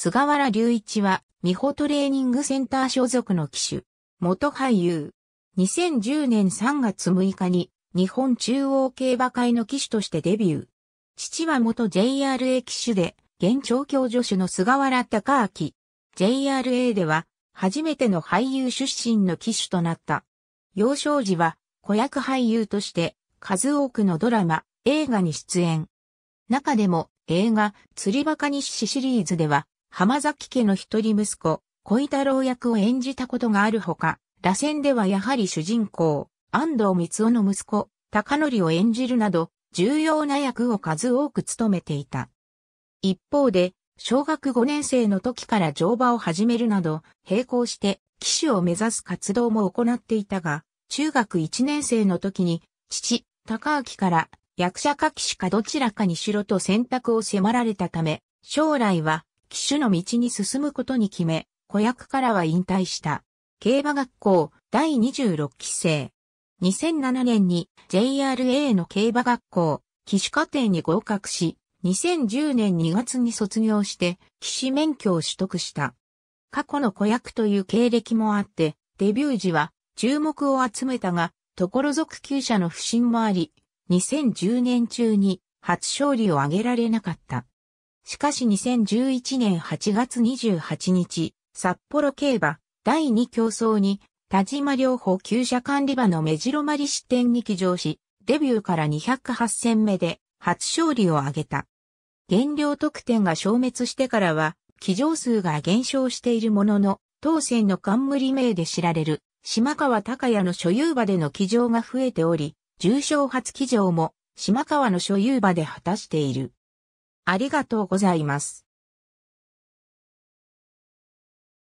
菅原隆一は、美穂トレーニングセンター所属の機種、元俳優。2010年3月6日に、日本中央競馬会の騎手としてデビュー。父は元 JRA 騎手で、現調教助手の菅原隆明。JRA では、初めての俳優出身の騎手となった。幼少時は、子役俳優として、数多くのドラマ、映画に出演。中でも、映画、釣りバカ日誌シリーズでは、浜崎家の一人息子、小太郎役を演じたことがあるほか、螺旋ではやはり主人公、安藤光雄の息子、高則を演じるなど、重要な役を数多く務めていた。一方で、小学5年生の時から乗馬を始めるなど、並行して騎手を目指す活動も行っていたが、中学1年生の時に、父、高明から役者か騎手かどちらかにしろと選択を迫られたため、将来は騎手の道に進むことに決め、子役からは引退した。競馬学校第26期生。2007年に JRA の競馬学校、騎手課程に合格し、2010年2月に卒業して、騎士免許を取得した。過去の子役という経歴もあって、デビュー時は注目を集めたが、ところ属級者の不信もあり、2010年中に初勝利を挙げられなかった。しかし2011年8月28日、札幌競馬第2競争に田島良保厩舎管理馬の目白まり支店に騎乗し、デビューから208戦目で初勝利を挙げた。減量得点が消滅してからは、騎乗数が減少しているものの、当選の冠名で知られる、島川隆也の所有馬での騎乗が増えており、重賞初騎乗も、島川の所有馬で果たしている。ありがとうございます。